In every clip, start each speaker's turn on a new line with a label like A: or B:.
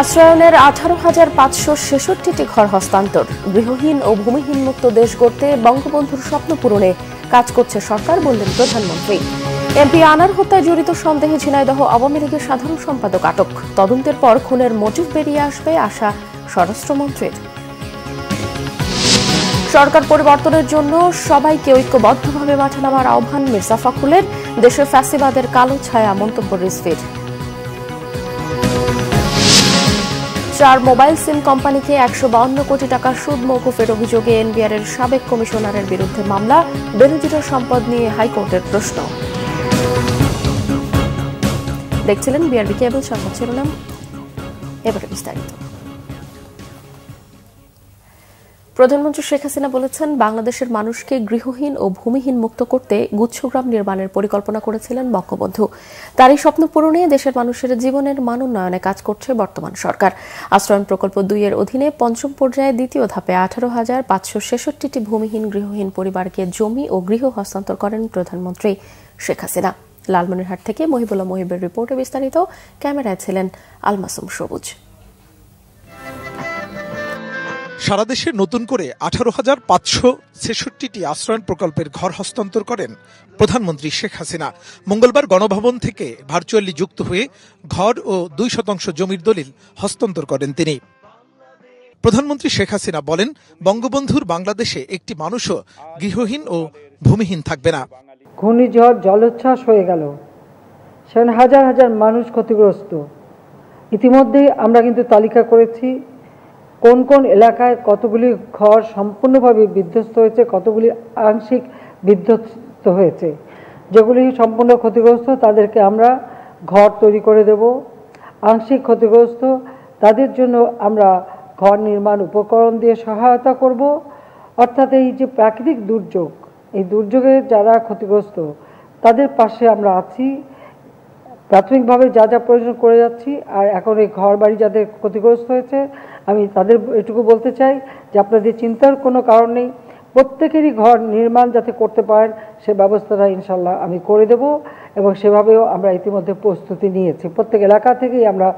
A: আশ্রয়নের আঠারো হাজার পাঁচশো ছেষট্টিটি ঘর হস্তান্তর গৃহহীন ও ভূমিহীন মুক্ত দেশ গড়তে বঙ্গবন্ধুর স্বপ্ন পূরণে কাজ করছে সরকার বললেন প্রধানমন্ত্রী এমপি আনার হত্যায় জড়িত সন্দেহে ঝিনাইদহ আওয়ামী লীগের সাধারণ সম্পাদক আটক তদন্তের পর খুনের মোটিভ বেরিয়ে আসবে আশা স্বরাষ্ট্রমন্ত্রীর সরকার পরিবর্তনের জন্য সবাইকে ঐক্যবদ্ধভাবে মাঠে নামার আহ্বান মির্জা ফখরুলের দেশের ফ্যাসিবাদের কালো ছায়া মন্তব্য রিজভির চার মোবাইল সিম কোম্পানিকে একশো বাউন্ন কোটি টাকা সুদ মৌকুফের অভিযোগে এনবিআর এর সাবেক কমিশনারের বিরুদ্ধে মামলা বেনজির সম্পদ নিয়ে হাইকোর্টের প্রশ্ন দেখছিলেন বিআরবি কেবল সংবাদ শিরোনাম এবারে বিস্তারিত প্রধানমন্ত্রী শেখ হাসিনা বলেছেন বাংলাদেশের মানুষকে গৃহহীন ও ভূমিহীন মুক্ত করতে গুচ্ছগ্রাম নির্মাণের পরিকল্পনা করেছিলেন বঙ্গবন্ধু তার এই স্বপ্ন পূরণে দেশের মানুষের জীবনের মান উন্নয়নে কাজ করছে বর্তমান সরকার আশ্রয়ণ প্রকল্প দুই এর অধীনে পঞ্চম পর্যায়ে দ্বিতীয় ধাপে আঠারো হাজার পাঁচশো ছেষট্টিটি ভূমিহীন গৃহহীন পরিবারকে জমি ও গৃহ হস্তান্তর করেন প্রধানমন্ত্রী শেখ হাসিনা লালমনিরহাট থেকে মহিবুল্লাহ মহিবের রিপোর্টে বিস্তারিত ক্যামেরায় ছিলেন আলমাসুম সবুজ
B: সারা দেশে নতুন করে আঠারো হাজার পাঁচশো ছেষট্টিটি আশ্রয়ণ প্রকল্পের ঘর হস্তান্তর করেন প্রধানমন্ত্রী শেখ হাসিনা মঙ্গলবার গণভবন থেকে ভার্চুয়ালি যুক্ত হয়ে ঘর ও দুই শতাংশ জমির দলিল হস্তান্তর করেন তিনি প্রধানমন্ত্রী শেখ হাসিনা বলেন বঙ্গবন্ধুর বাংলাদেশে একটি মানুষও গৃহহীন ও ভূমিহীন থাকবে না
C: ঘূর্ণিঝড় জলোচ্ছ্বাস হয়ে গেল সেখানে হাজার হাজার মানুষ ক্ষতিগ্রস্ত ইতিমধ্যেই আমরা কিন্তু তালিকা করেছি কোন কোন এলাকায় কতগুলি ঘর সম্পূর্ণভাবে বিধ্বস্ত হয়েছে কতগুলি আংশিক বিধ্বস্ত হয়েছে যেগুলি সম্পূর্ণ ক্ষতিগ্রস্ত তাদেরকে আমরা ঘর তৈরি করে দেব আংশিক ক্ষতিগ্রস্ত তাদের জন্য আমরা ঘর নির্মাণ উপকরণ দিয়ে সহায়তা করব অর্থাৎ এই যে প্রাকৃতিক দুর্যোগ এই দুর্যোগে যারা ক্ষতিগ্রস্ত তাদের পাশে আমরা আছি প্রাথমিকভাবে যা যা প্রয়োজন করে যাচ্ছি আর এখন এই ঘর বাড়ি যাদের ক্ষতিগ্রস্ত হয়েছে আমি তাদের এটুকু বলতে চাই যে আপনাদের চিন্তার কোনো কারণ নেই প্রত্যেকেরই ঘর নির্মাণ যাতে করতে পারেন সে ব্যবস্থাটা ইনশাল্লাহ আমি করে দেব এবং সেভাবেও আমরা ইতিমধ্যে প্রস্তুতি নিয়েছি প্রত্যেক এলাকা থেকেই আমরা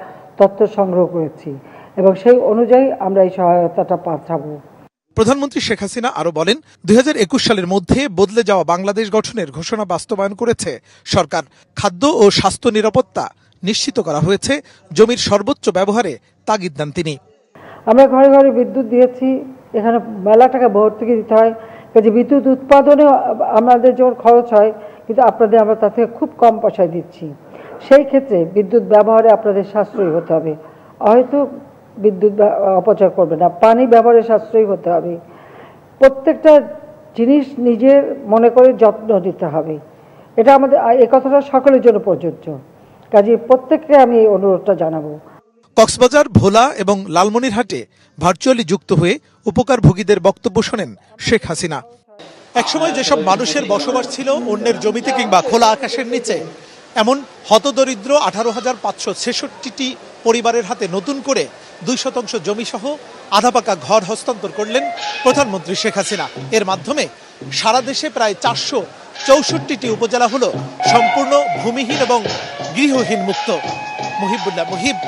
C: তথ্য সংগ্রহ করেছি এবং সেই অনুযায়ী আমরা এই সহায়তাটা পাঠাবো
B: প্রধানমন্ত্রী শেখ হাসিনা আরও বলেন দুই সালের মধ্যে বদলে যাওয়া বাংলাদেশ গঠনের ঘোষণা বাস্তবায়ন করেছে সরকার খাদ্য ও স্বাস্থ্য নিরাপত্তা নিশ্চিত করা হয়েছে জমির সর্বোচ্চ ব্যবহারে তাগিদ দেন তিনি
C: আমরা ঘরে ঘরে বিদ্যুৎ দিয়েছি এখানে মেলা টাকা ভর্তুকি দিতে হয় কাজে বিদ্যুৎ উৎপাদনে আমাদের যেমন খরচ হয় কিন্তু আপনাদের আমরা তা থেকে খুব কম পয়সায় দিচ্ছি সেই ক্ষেত্রে বিদ্যুৎ ব্যবহারে আপনাদের সাশ্রয়ী হতে হবে হয়তো বিদ্যুৎ অপচয় করবে না পানি ব্যবহারে সাশ্রয়ী হতে হবে প্রত্যেকটা জিনিস নিজের মনে করে যত্ন নিতে হবে এটা আমাদের এ কথাটা সকলের জন্য প্রযোজ্য কাজে প্রত্যেককে আমি এই অনুরোধটা জানাবো
B: কক্সবাজার ভোলা এবং লালমনিরহাটে ভার্চুয়ালি যুক্ত হয়ে উপকারভোগীদের বক্তব্য শোনেন শেখ হাসিনা একসময় যেসব মানুষের বসবাস ছিল অন্যের জমিতে কিংবা খোলা আকাশের নিচে এমন হতদরিদ্র আঠারো হাজার পাঁচশো ছেষট্টিটি পরিবারের হাতে নতুন করে দুই শতাংশ জমি সহ আধাপাকা ঘর হস্তান্তর করলেন প্রধানমন্ত্রী শেখ হাসিনা এর মাধ্যমে সারা দেশে প্রায় চারশো চৌষট্টিটি উপজেলা হল সম্পূর্ণ ভূমিহীন এবং গৃহহীন মুক্ত মুহিবুল্লাহ মুহিব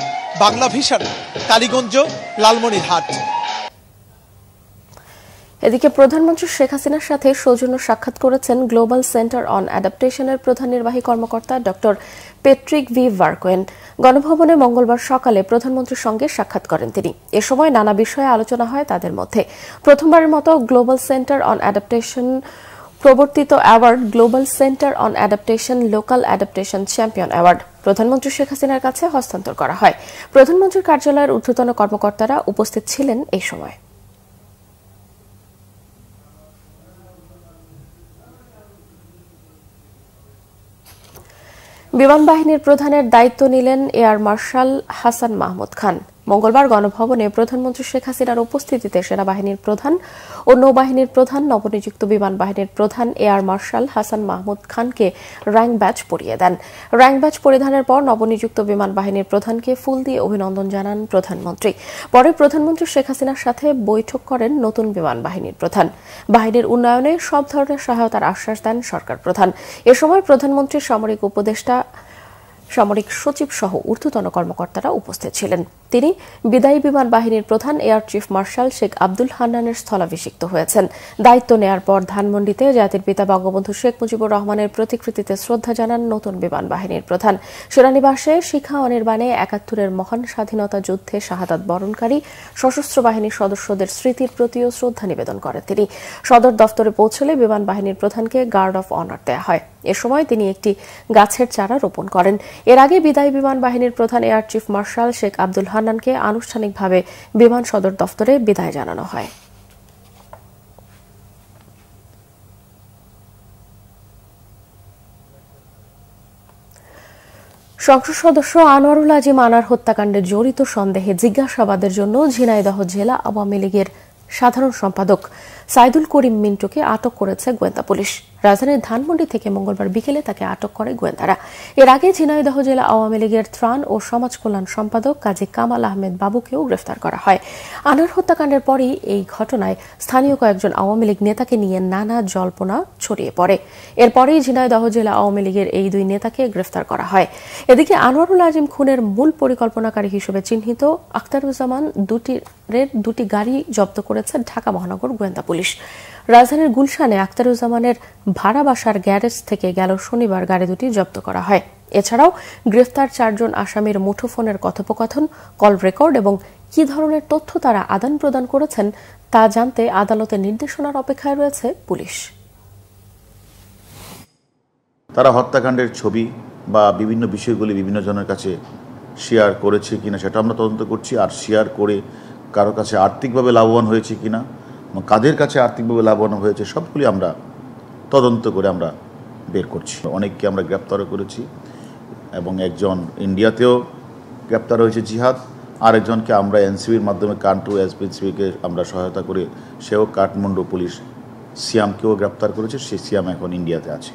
B: বাংলা ভিশন কালীগঞ্জ লালমনিরহাট
A: এদিকে প্রধানমন্ত্রী শেখ হাসিনার সাথে সৌজন্য সাক্ষাৎ করেছেন গ্লোবাল সেন্টার অন অ্যাডাপটেশনের প্রধান নির্বাহী কর্মকর্তা ডক্টর পেট্রিক ভি ভার্কোয়েন গণভবনে মঙ্গলবার সকালে প্রধানমন্ত্রীর সঙ্গে সাক্ষাৎ করেন তিনি এ সময় নানা বিষয়ে আলোচনা হয় তাদের মধ্যে প্রথমবারের মতো গ্লোবাল সেন্টার অন অ্যাডাপটেশন প্রবর্তিত award global centre on adaptation local adaptation champion award প্রধানমন্ত্রী শেখ হাসিনার কাছে হস্তান্তর করা হয় প্রধানমন্ত্রীর কার্যালয়ের ঊর্ধ্বতন কর্মকর্তারা উপস্থিত ছিলেন এই সময় বিমান বাহিনীর প্রধানের দায়িত্ব নিলেন এয়ার মার্শাল হাসান মাহমুদ খান মঙ্গলবার গণভবনে প্রধানমন্ত্রী শেখ হাসিনার উপস্থিতিতে সেনাবাহিনীর প্রধান ও নৌবাহিনীর প্রধান নবনিযুক্ত বিমান বাহিনীর প্রধান এয়ার মার্শাল হাসান মাহমুদ খানকে র্যাঙ্ক ব্যাচ পরিয়ে দেন র্যাঙ্ক ব্যাচ পরিধানের পর নবনিযুক্ত বিমান বাহিনীর প্রধানকে ফুল দিয়ে অভিনন্দন জানান প্রধানমন্ত্রী পরে প্রধানমন্ত্রী শেখ হাসিনার সাথে বৈঠক করেন নতুন বিমান বাহিনীর প্রধান বাহিনীর উন্নয়নে সব ধরনের সহায়তার আশ্বাস দেন সরকার প্রধান এ সময় প্রধানমন্ত্রীর সামরিক উপদেষ্টা সামরিক সচিব সহ ঊর্ধ্বতন কর্মকর্তারা উপস্থিত ছিলেন তিনি বিদায়ী বিমান বাহিনীর প্রধান air chief marshal Sheikh Abdul হান্নানের স্থলাভিষিক্ত হয়েছেন দায়িত্ব নেয়ার পর ধানমন্ডিতে জাতির পিতা বঙ্গবন্ধু শেখ মুজিবুর রহমানের প্রতিকৃতিতে শ্রদ্ধা জানান নতুন বিমান বাহিনীর প্রধান সেনানিবাসে শিখা অনির্বাণে একাত্তরের মহান স্বাধীনতা যুদ্ধে শাহাদাত বরণকারী সশস্ত্র বাহিনীর সদস্যদের স্মৃতির প্রতিও শ্রদ্ধা নিবেদন করেন তিনি সদর দফতরে পৌঁছলে বিমান বাহিনীর প্রধানকে গার্ড অফ অনার দেওয়া হয় এ সময় তিনি একটি গাছের চারা রোপণ করেন এর আগে বিদায় বিমান বাহিনীর প্রধান air chief marshal Sheikh Abdul হান্নানকে আনুষ্ঠানিকভাবে বিমান সদর দফতরে বিদায় জানানো হয় সংসদ সদস্য আনোয়ারুল আজিম আনার হত্যাকাণ্ডে জড়িত সন্দেহে জিজ্ঞাসাবাদের জন্য ঝিনাইদহ জেলা আওয়ামী লীগের সাধারণ সম্পাদক সাইদুল করিম মিন্টুকে আটক করেছে গোয়েন্দা পুলিশ রাজধানীর ধানমন্ডি থেকে মঙ্গলবার বিকেলে তাকে আটক করে গোয়েন্দারা এর আগে ঝিনাইদহ জেলা আওয়ামী লীগের ত্রাণ ও সমাজ কল্যাণ সম্পাদক কাজী কামাল আহমেদ বাবুকেও গ্রেফতার করা হয় আনার হত্যাকাণ্ডের পরই এই ঘটনায় স্থানীয় কয়েকজন আওয়ামী লীগ নেতাকে নিয়ে নানা জল্পনা ছড়িয়ে পড়ে এরপরেই ঝিনাইদহ জেলা আওয়ামী লীগের এই দুই নেতাকে গ্রেফতার করা হয় এদিকে আনোয়ারুল আজিম খুনের মূল পরিকল্পনাকারী হিসেবে চিহ্নিত আখতারুজ্জামান দুটির দুটি গাড়ি জব্দ করেছে ঢাকা মহানগর গোয়েন্দা পুলিশ রাজধানীর গুলশানে আখতারুজ্জামানের ভাড়া বাসার গ্যারেজ থেকে গেল শনিবার গাড়ি দুটি জব্দ করা হয় এছাড়াও গ্রেফতার চারজন আসামির মুঠোফোনের কথোপকথন কল রেকর্ড এবং কি ধরনের তথ্য তারা আদান প্রদান করেছেন তা জানতে আদালতের নির্দেশনার অপেক্ষায় রয়েছে পুলিশ
D: তারা হত্যাকাণ্ডের ছবি বা বিভিন্ন বিষয়গুলি বিভিন্ন জনের কাছে শেয়ার করেছে কিনা সেটা আমরা তদন্ত করছি আর শেয়ার করে কারো কাছে আর্থিকভাবে লাভবান হয়েছে কিনা এবং কাদের কাছে আর্থিকভাবে লাভবান হয়েছে সবগুলি আমরা তদন্ত করে আমরা বের করছি অনেককে আমরা গ্রেপ্তারও করেছি এবং একজন ইন্ডিয়াতেও গ্রেপ্তার হয়েছে জিহাদ আরেকজনকে আমরা এনসিবির মাধ্যমে কান্টু এসপিসিবিকে আমরা সহায়তা করে সেও কাঠমান্ডু পুলিশ সিয়ামকেও গ্রেপ্তার করেছে সে সিয়াম এখন ইন্ডিয়াতে আছে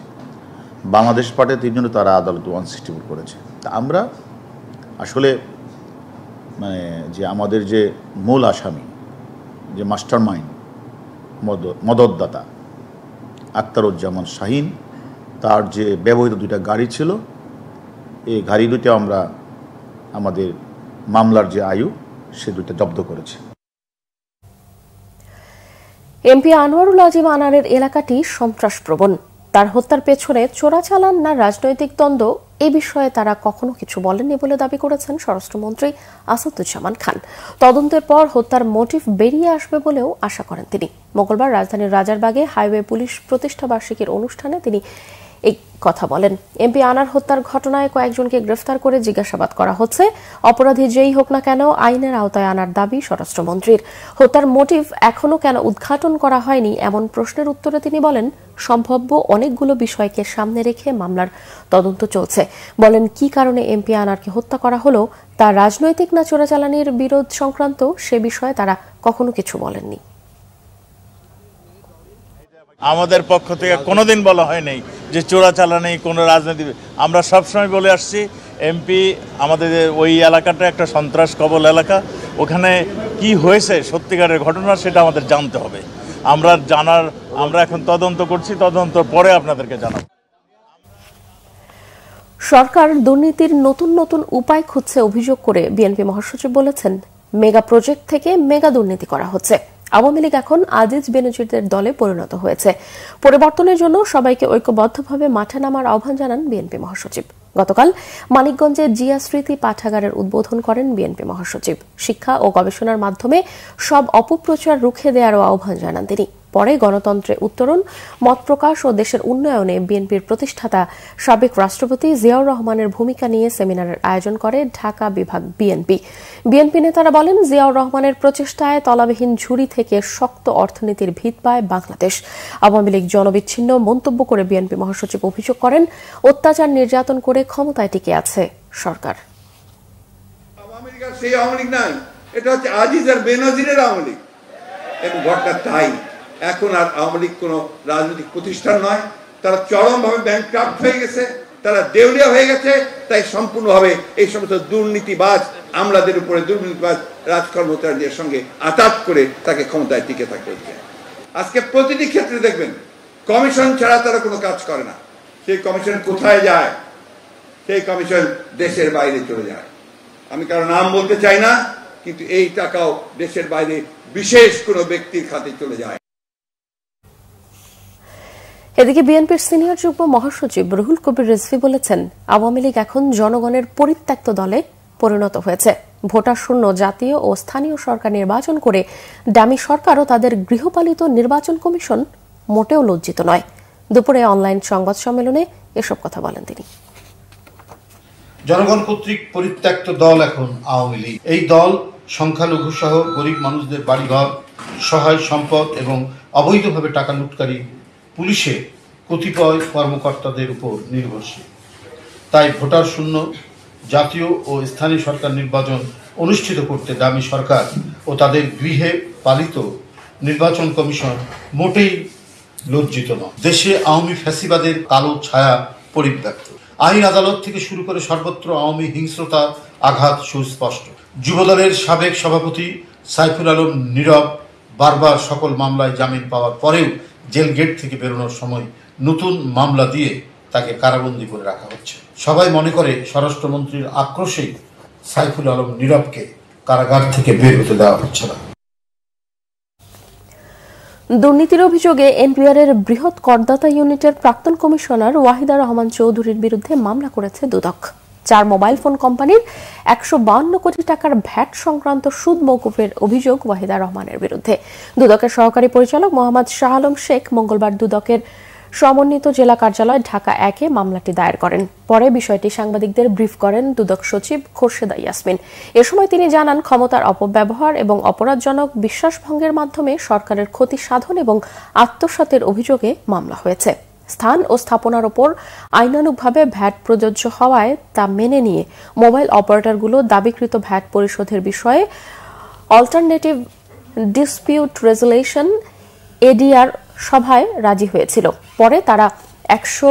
D: বাংলাদেশ পাটে তিনজনে তারা আদালত ওয়ান সিক্সটি ফোর করেছে তা আমরা আসলে মানে যে আমাদের যে মূল আসামি যে মাস্টার মাইন্ড মদতদাতা আক্তারুজ্জামান শাহিন তার যে ব্যবহৃত দুইটা গাড়ি ছিল এই গাড়ি দুটো আমরা আমাদের মামলার যে আয়ু সে দুইটা জব্দ করেছে
A: এমপি আনোয়ারুল আজিম আনারের এলাকাটি সন্ত্রাসপ্রবণ তার হত্যার পেছনে চোরাচালান না রাজনৈতিক দ্বন্দ্ব এ বিষয়ে তারা কখনো কিছু বলেননি বলে দাবি করেছেন স্বরাষ্ট্রমন্ত্রী আসাদুজ্জামান খান তদন্তের পর হত্যার মোটিভ বেরিয়ে আসবে বলেও আশা করেন তিনি মঙ্গলবার রাজধানীর রাজারবাগে হাইওয়ে পুলিশ প্রতিষ্ঠাবার্ষিকীর অনুষ্ঠানে তিনি এই কথা বলেন এমপি আনার হত্যার ঘটনায় কয়েকজনকে গ্রেফতার করে জিজ্ঞাসাবাদ করা হচ্ছে অপরাধী যেই হোক না কেন আইনের আওতায় আনার দাবি স্বরাষ্ট্রমন্ত্রীর হত্যার মোটিভ এখনও কেন উদ্ঘাটন করা হয়নি এমন প্রশ্নের উত্তরে তিনি বলেন সম্ভাব্য অনেকগুলো বিষয়কে সামনে রেখে মামলার তদন্ত চলছে বলেন কি কারণে এমপি আনারকে হত্যা করা হলো তা রাজনৈতিক না চোরাচালানির বিরোধ সংক্রান্ত সে বিষয়ে তারা কখনো কিছু বলেননি
D: আমাদের পক্ষ থেকে কোনোদিন বলা হয় নাই যে চোরাচালানি কোনো রাজনীতি আমরা সবসময় বলে আসছি এমপি আমাদের ওই এলাকাটা একটা সন্ত্রাস কবল এলাকা ওখানে কি হয়েছে সত্যিকারের ঘটনা সেটা আমাদের জানতে হবে আমরা জানার আমরা এখন তদন্ত করছি তদন্ত পরে আপনাদেরকে জানাবো
A: সরকার দুর্নীতির নতুন নতুন উপায় খুঁজছে অভিযোগ করে বিএনপি মহাসচিব বলেছেন মেগা প্রজেক্ট থেকে মেগা দুর্নীতি করা হচ্ছে আওয়ামী লীগ এখন আজিজ বেনজিরদের দলে পরিণত হয়েছে পরিবর্তনের জন্য সবাইকে ঐক্যবদ্ধভাবে মাঠে নামার আহ্বান জানান বিএনপি মহাসচিব গতকাল মানিকগঞ্জের জিয়া স্মৃতি পাঠাগারের উদ্বোধন করেন বিএনপি মহাসচিব শিক্ষা ও গবেষণার মাধ্যমে সব অপপ্রচার রুখে দেওয়ারও আহ্বান জানান তিনি পরে গণতন্ত্রে উত্তরণ মত প্রকাশ ও দেশের উন্নয়নে বিএনপির প্রতিষ্ঠাতা সাবেক রাষ্ট্রপতি জিয়াউর রহমানের ভূমিকা নিয়ে সেমিনারের আয়োজন করে ঢাকা বিভাগ বিএনপি বিএনপি নেতারা বলেন জিয়াউর রহমানের প্রচেষ্টায় তলাবিহীন ঝুড়ি থেকে শক্ত অর্থনীতির ভিত পায় বাংলাদেশ আওয়ামী লীগ জনবিচ্ছিন্ন মন্তব্য করে বিএনপি মহাসচিব অভিযোগ করেন অত্যাচার নির্যাতন করে ক্ষমতায় টিকে আছে সরকার
B: আওয়ামী লীগ এটা হচ্ছে আজিজ আর বেনজিরের আওয়ামী লীগ এবং ঘটনা তাই এখন আর আওয়ামী লীগ কোনো রাজনৈতিক প্রতিষ্ঠান নয় তারা চরমভাবে ক্রাফ্ট হয়ে গেছে তারা দেউলিয়া হয়ে গেছে তাই সম্পূর্ণভাবে এই সমস্ত দুর্নীতিবাজ আমলাদের উপরে দুর্নীতিবাজ রাজকর্মচারীদের সঙ্গে আতাত করে তাকে ক্ষমতায় টিকে থাকতে হচ্ছে আজকে প্রতিটি ক্ষেত্রে দেখবেন কমিশন ছাড়া তারা কোনো কাজ করে না সেই কমিশন কোথায় যায় সেই কমিশন দেশের বাইরে চলে যায় আমি কারো নাম বলতে চাই না কিন্তু এই টাকাও দেশের বাইরে বিশেষ কোনো ব্যক্তির খাতে চলে যায়
A: এদিকে বিএনপির সিনিয়র যুগ্ম মহাসচিব রুহুল কবির রেজভি বলেছেন আওয়ামী লীগ এখন জনগণের পরিত্যক্ত দলে পরিণত হয়েছে ভোটার শূন্য জাতীয় ও স্থানীয় সরকার নির্বাচন করে ডামি সরকার ও তাদের গৃহপালিত নির্বাচন কমিশন মোটেও লজ্জিত নয় দুপুরে অনলাইন সংবাদ সম্মেলনে এসব কথা বলেন তিনি
D: জনগণ কর্তৃক পরিত্যক্ত দল এখন আওয়ামী লীগ এই দল সংখ্যালঘু সহ গরিব মানুষদের বাড়িঘর সহায় সম্পদ এবং অবৈধভাবে টাকা লুটকারী পুলিশে কতিপয় কর্মকর্তাদের উপর নির্ভরশীল তাই ভোটার শূন্য জাতীয় ও স্থানীয় সরকার নির্বাচন অনুষ্ঠিত করতে দামি সরকার ও তাদের গৃহে পালিত নির্বাচন কমিশন মোটেই লজ্জিত নয় দেশে আওয়ামী ফ্যাসিবাদের কালো ছায়া পরিব্যাপ্ত আইন আদালত থেকে শুরু করে সর্বত্র আওয়ামী হিংস্রতা আঘাত সুস্পষ্ট যুবদলের সাবেক সভাপতি সাইফুল আলম নীরব বারবার সকল মামলায় জামিন পাওয়ার পরেও জেল গেট থেকে বেরোনোর সময় নতুন মামলা দিয়ে তাকে কারাবন্দি করে রাখা হচ্ছে সবাই মনে করে স্বরাষ্ট্রমন্ত্রীর আক্রোশেই সাইফুল আলম নীরবকে কারাগার থেকে বের হতে দেওয়া হচ্ছে না
A: দুর্নীতির অভিযোগে এনপিআর এর বৃহৎ করদাতা ইউনিটের প্রাক্তন কমিশনার ওয়াহিদা রহমান চৌধুরীর বিরুদ্ধে মামলা করেছে দুদক চার মোবাইল ফোন কোম্পানির একশো বাউন্ন কোটি টাকার ভ্যাট সংক্রান্ত সুদ মৌকুফের অভিযোগ ওয়াহিদা রহমানের বিরুদ্ধে দুদকের সহকারী পরিচালক মোহাম্মদ শাহ আলম শেখ মঙ্গলবার দুদকের সমন্বিত জেলা কার্যালয় ঢাকা একে মামলাটি দায়ের করেন পরে বিষয়টি সাংবাদিকদের ব্রিফ করেন দুদক সচিব খোরশেদা ইয়াসমিন এ সময় তিনি জানান ক্ষমতার অপব্যবহার এবং অপরাধজনক বিশ্বাসভঙ্গের মাধ্যমে সরকারের ক্ষতি সাধন এবং আত্মসাতের অভিযোগে মামলা হয়েছে স্থান ও স্থাপনার ওপর আইনানুগভাবে ভ্যাট প্রযোজ্য হওয়ায় তা মেনে নিয়ে মোবাইল অপারেটরগুলো দাবিকৃত ভ্যাট পরিশোধের বিষয়ে অল্টারনেটিভ ডিসপিউট রেজুলেশন এডিআর সভায় রাজি হয়েছিল পরে তারা একশো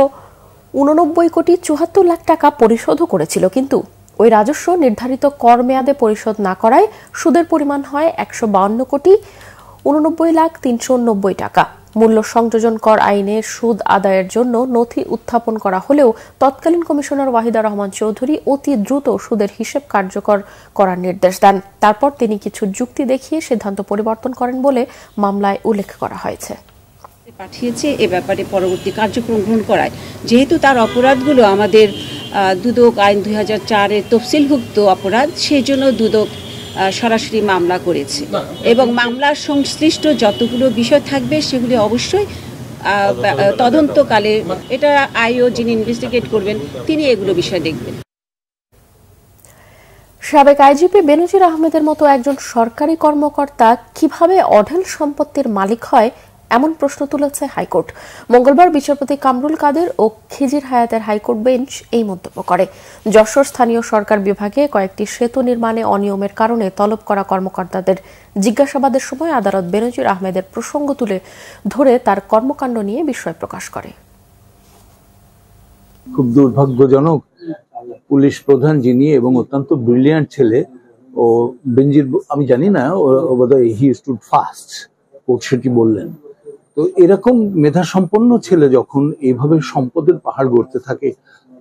A: উননব্বই কোটি চুয়াত্তর লাখ টাকা পরিশোধও করেছিল কিন্তু ওই রাজস্ব নির্ধারিত কর মেয়াদে পরিশোধ না করায় সুদের পরিমাণ হয় একশো বাউন্ন কোটি উননব্বই লাখ তিনশো নব্বই টাকা মূল্য সংযোজন কর আইনে সুদ আদায়ের জন্য নথি উত্থাপন করা হলেও তৎকালীন কমিশনার ওয়াহিদা রহমান চৌধুরী অতি দ্রুত সুদের হিসেব কার্যকর করার নির্দেশ দেন তারপর তিনি কিছু যুক্তি দেখিয়ে সিদ্ধান্ত পরিবর্তন করেন বলে মামলায় উল্লেখ করা হয়েছে
C: পাঠিয়েছে এ ব্যাপারে পরবর্তী কার্যক্রম গ্রহণ করায় যেহেতু তার অপরাধগুলো আমাদের দুদক আইন দুই হাজার চারের তফসিলভুক্ত অপরাধ সেই জন্য দুদক
A: সরাসরি মামলা করেছে এবং মামলার সংশ্লিষ্ট যতগুলো বিষয় থাকবে সেগুলি অবশ্যই তদন্তকালে মানে এটা আইও যিনি ইনভেস্টিগেট করবেন তিনি এগুলো বিষয় দেখবেন সাবেক আইজিপি বেনজির আহমেদের মতো একজন সরকারি কর্মকর্তা কিভাবে অঢেল সম্পত্তির মালিক হয় এমন প্রশ্ন তুলেছে হাইকোর্ট মঙ্গলবার বিচারপতি কামরুল কাদের ও খিজির হায়াতের হাইকোর্ট বেঞ্চ এই মন্তব্য করে যশোর স্থানীয় সরকার বিভাগে কয়েকটি সেতু নির্মাণে অনিয়মের কারণে তলব করা কর্মকর্তাদের জিজ্ঞাসাবাদের সময় আদালত বেনজির আহমেদের প্রসঙ্গ তুলে ধরে তার কর্মকাণ্ড নিয়ে বিস্ময় প্রকাশ করে
B: খুব দুর্ভাগ্যজনক পুলিশ প্রধান যিনি এবং অত্যন্ত ব্রিলিয়ান্ট ছেলে ও বেঞ্জির আমি জানি না ও বোধহয় হি স্টুড ফাস্ট ও সেটি বললেন তো এরকম মেধা সম্পন্ন ছেলে যখন এইভাবে সম্পদের পাহাড় গড়তে থাকে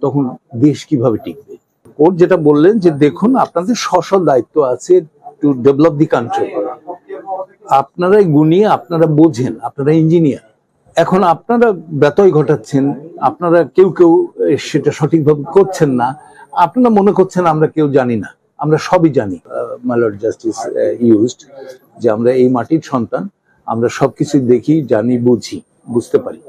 B: তখন দেশ কিভাবে টিকবে কোর্ট যেটা বললেন যে দেখুন আপনাদের স্ব দায়িত্ব আছে টু ডেভেলপ দি কান্ট্রি আপনারাই গুনিয়ে আপনারা বোঝেন আপনারা ইঞ্জিনিয়ার এখন আপনারা ব্যতয় ঘটাচ্ছেন আপনারা কেউ কেউ সেটা সঠিকভাবে করছেন না আপনারা মনে করছেন আমরা কেউ জানি না আমরা সবই জানি মাইলর জাস্টিস ইউজড যে আমরা এই মাটির সন্তান আমরা সবকিছু দেখি জানি বুঝি বুঝতে পারি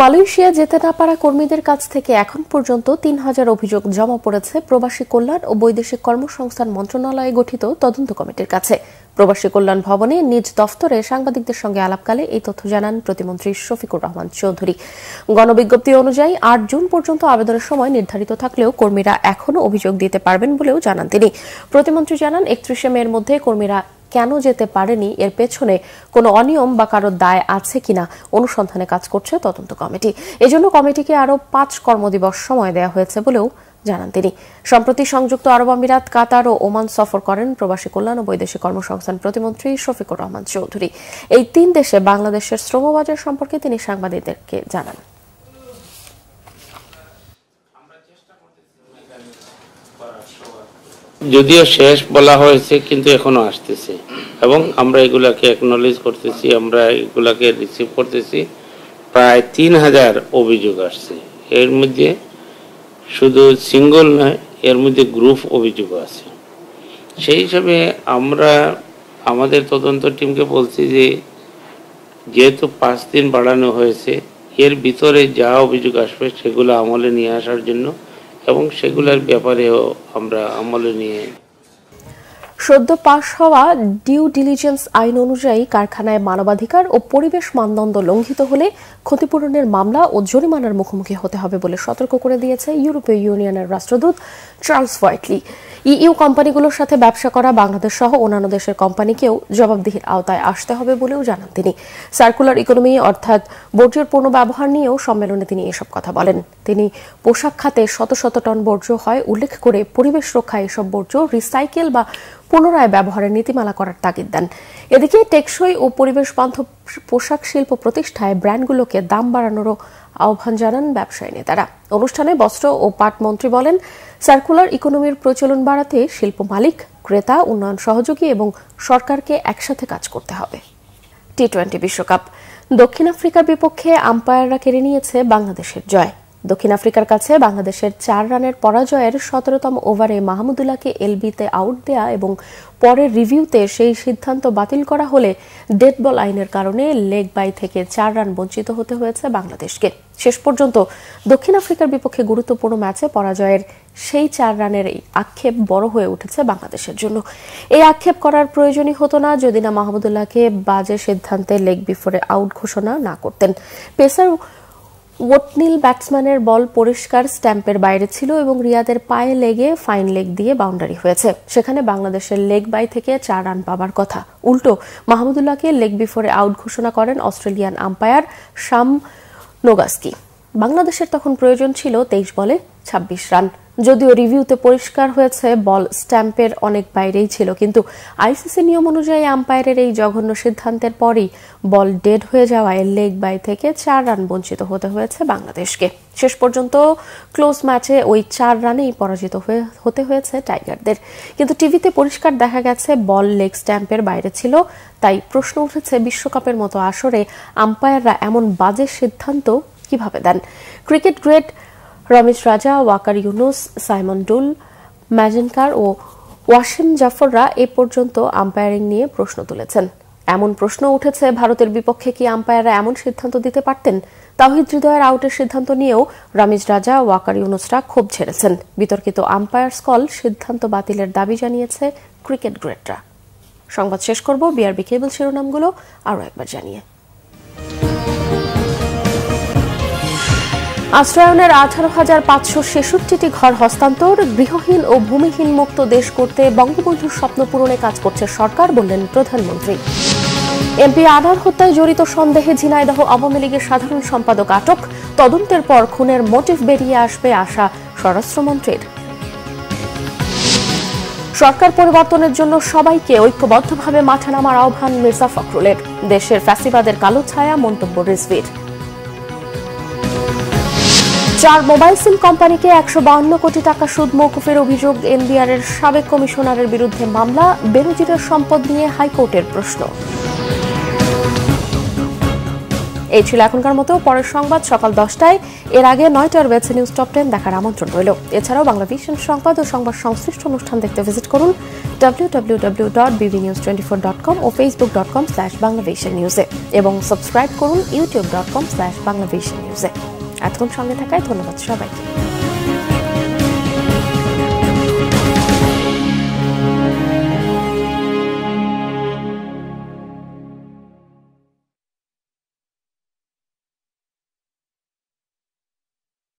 A: মালয়েশিয়া যেতে না পারা কর্মীদের কাছ থেকে এখন পর্যন্ত তিন হাজার অভিযোগ জমা পড়েছে প্রবাসী কল্যাণ ও বৈদেশিক কর্মসংস্থান মন্ত্রণালয়ে গঠিত তদন্ত কমিটির কাছে প্রবাসী কল্যাণ ভবনে নিজ দফতরে সাংবাদিকদের সঙ্গে আলাপকালে এই তথ্য জানান প্রতিমন্ত্রী শফিকুর রহমান চৌধুরী গণবিজ্ঞপ্তি অনুযায়ী আট জুন পর্যন্ত আবেদনের সময় নির্ধারিত থাকলেও কর্মীরা এখনও অভিযোগ দিতে পারবেন বলেও জানান তিনি প্রতিমন্ত্রী জানান একত্রিশে মের মধ্যে কর্মীরা কেন যেতে পারেনি এর পেছনে কোনো অনিয়ম বা কারো দায় আছে কিনা অনুসন্ধানে কাজ করছে তদন্ত কমিটি এজন্য কমিটিকে আরও পাঁচ কর্মদিবস সময় দেওয়া হয়েছে বলেও জানান তিনি সম্প্রতি সংযুক্ত আরব আমিরাত কাতার ও ওমান সফর করেন প্রবাসী কল্যাণ ও বৈদেশিক কর্মসংস্থান প্রতিমন্ত্রী শফিকুর রহমান চৌধুরী এই তিন দেশে বাংলাদেশের শ্রমবাজার সম্পর্কে তিনি সাংবাদিকদেরকে জানান
C: যদিও শেষ বলা হয়েছে কিন্তু এখনো আসতেছে এবং আমরা এগুলাকে একনোলেজ করতেছি আমরা এগুলাকে রিসিভ করতেছি প্রায় তিন হাজার অভিযোগ আসছে এর মধ্যে শুধু সিঙ্গল নয় এর মধ্যে গ্রুপ অভিযোগ আছে সেই হিসাবে আমরা আমাদের তদন্ত টিমকে বলছি যে যেহেতু পাঁচ দিন বাড়ানো হয়েছে এর ভিতরে যা অভিযোগ আসবে সেগুলো আমলে নিয়ে আসার জন্য এবং সেগুলোর ব্যাপারেও আমরা আমলে নিয়ে
A: সদ্য পাশ হওয়া ডিউ ডিলিজেন্স আইন অনুযায়ী কারখানায় মানবাধিকার ও পরিবেশ মানদণ্ড লঙ্ঘিত হলে ক্ষতিপূরণের মামলা ও জরিমানার মুখোমুখি হতে হবে বলে সতর্ক করে দিয়েছে ইউরোপীয় ইউনিয়নের রাষ্ট্রদূত চার্লস হোয়াইটলি ইইউ কোম্পানিগুলোর সাথে ব্যবসা করা বাংলাদেশ সহ অন্যান্য দেশের কোম্পানিকেও জবাবদিহির আওতায় আসতে হবে বলেও জানান তিনি সার্কুলার ইকোনমি অর্থাৎ বর্জ্যের পূর্ণ ব্যবহার নিয়েও সম্মেলনে তিনি এসব কথা বলেন তিনি পোশাক খাতে শত শত টন বর্জ্য হয় উল্লেখ করে পরিবেশ রক্ষায় এসব বর্জ্য রিসাইকেল বা পুনরায় ব্যবহারের নীতিমালা করার তাগিদ দেন এদিকে টেকসই ও পরিবেশ বান্ধব পোশাক শিল্প প্রতিষ্ঠায় ব্র্যান্ডগুলোকে দাম বাড়ানোরও আহ্বান জানান ব্যবসায়ী নেতারা অনুষ্ঠানে বস্ত্র ও পাট মন্ত্রী বলেন সার্কুলার ইকোনমির প্রচলন বাড়াতে শিল্প মালিক ক্রেতা উন্নয়ন সহযোগী এবং সরকারকে একসাথে কাজ করতে হবে টি টোয়েন্টি বিশ্বকাপ দক্ষিণ আফ্রিকার বিপক্ষে আম্পায়াররা কেড়ে নিয়েছে বাংলাদেশের জয় দক্ষিণ আফ্রিকার কাছে বাংলাদেশের চার রানের পরাজয়ের সতেরোতম ওভারে মাহমুদুল্লাহকে এলবিতে আউট দেয়া এবং পরের রিভিউতে সেই সিদ্ধান্ত বাতিল করা হলে ডেড বল আইনের কারণে লেগ বাই থেকে চার রান বঞ্চিত হতে হয়েছে বাংলাদেশকে শেষ পর্যন্ত দক্ষিণ আফ্রিকার বিপক্ষে গুরুত্বপূর্ণ ম্যাচে পরাজয়ের সেই চার রানের এই আক্ষেপ বড় হয়ে উঠেছে বাংলাদেশের জন্য এই আক্ষেপ করার প্রয়োজনই হতো না যদি না মাহমুদুল্লাহকে বাজে সিদ্ধান্তে লেগ বিফোরে আউট ঘোষণা না করতেন পেসার ওটনিল ব্যাটসম্যানের বল পরিষ্কার স্ট্যাম্পের বাইরে ছিল এবং রিয়াদের পায়ে লেগে ফাইন লেগ দিয়ে বাউন্ডারি হয়েছে সেখানে বাংলাদেশের লেগ বাই থেকে চার রান পাবার কথা উল্টো মাহমুদুল্লাহকে লেগ বিফোরে আউট ঘোষণা করেন অস্ট্রেলিয়ান আম্পায়ার শাম নোগাস্কি বাংলাদেশের তখন প্রয়োজন ছিল তেইশ বলে ছাব্বিশ রান যদিও রিভিউতে পরিষ্কার হয়েছে বল স্ট্যাম্পের অনেক বাইরেই ছিল কিন্তু আইসিসি নিয়ম অনুযায়ী আম্পায়ারের এই জঘন্য সিদ্ধান্তের পরই বল ডেড হয়ে যাওয়ায় লেগ বাই থেকে চার রান বঞ্চিত হতে হয়েছে বাংলাদেশকে শেষ পর্যন্ত ক্লোজ ম্যাচে ওই চার রানেই পরাজিত হয়ে হতে হয়েছে টাইগারদের কিন্তু টিভিতে পরিষ্কার দেখা গেছে বল লেগ স্ট্যাম্পের বাইরে ছিল তাই প্রশ্ন উঠেছে বিশ্বকাপের মতো আসরে আম্পায়াররা এমন বাজে সিদ্ধান্ত কিভাবে দেন cricket great Ramiz Raja Waqar Younis Simon Doull ম্যাজেনকার ও ওয়াসিম জাফররা এ পর্যন্ত আম্পায়ারিং নিয়ে প্রশ্ন তুলেছেন এমন প্রশ্ন উঠেছে ভারতের বিপক্ষে কি আম্পায়াররা এমন সিদ্ধান্ত দিতে পারতেন তাহিদ হৃদয়ের আউটের সিদ্ধান্ত নিয়েও রামিজ রাজা ওয়াকার ইউনুসরা ক্ষোভ ছেড়েছেন বিতর্কিত আম্পায়ার স্কল সিদ্ধান্ত বাতিলের দাবি জানিয়েছে ক্রিকেট গ্রেটরা সংবাদ শেষ করব বিআরবি কেবল শিরোনামগুলো আরও একবার জানিয়ে আশ্রয়নের আঠারো হাজার পাঁচশো ছেষট্টিটি ঘর হস্তান্তর গৃহহীন ও ভূমিহীন মুক্ত দেশ করতে বঙ্গবন্ধুর স্বপ্ন পূরণে কাজ করছে সরকার বললেন প্রধানমন্ত্রী এমপি আধার হত্যায় জড়িত সন্দেহে ঝিনাইদহ আওয়ামী লীগের সাধারণ সম্পাদক আটক তদন্তের পর খুনের মোটিভ বেরিয়ে আসবে আশা স্বরাষ্ট্রমন্ত্রীর সরকার পরিবর্তনের জন্য সবাইকে ঐক্যবদ্ধভাবে মাঠে নামার আহ্বান মির্জা ফখরুলের দেশের ফ্যাসিবাদের কালো ছায়া মন্তব্য রিজভির চার মোবাইল সিম কোম্পানিকে একশো বাহান্ন কোটি টাকা সুদ মৌকুফের অভিযোগ এনবিআর এর সাবেক কমিশনারের বিরুদ্ধে মামলা বেনজিরের সম্পদ নিয়ে হাইকোর্টের প্রশ্ন এই ছিল এখনকার মতো পরের সংবাদ সকাল দশটায় এর আগে নয়টার ওয়েবস নিউজ টপ টেন দেখার আমন্ত্রণ রইল এছাড়াও বাংলা ভিশন সংবাদ ও সংবাদ সংশ্লিষ্ট অনুষ্ঠান দেখতে ভিজিট করুন www.bbnews24.com news four dot com ও Facebook dot com slash Bangla নিউজে এবং সাবস্ক্রাইব করুন YouTube dot com slash Bangla নিউজে আজকের সঙ্গে থাকায় ধন্যবাদ সবাইকে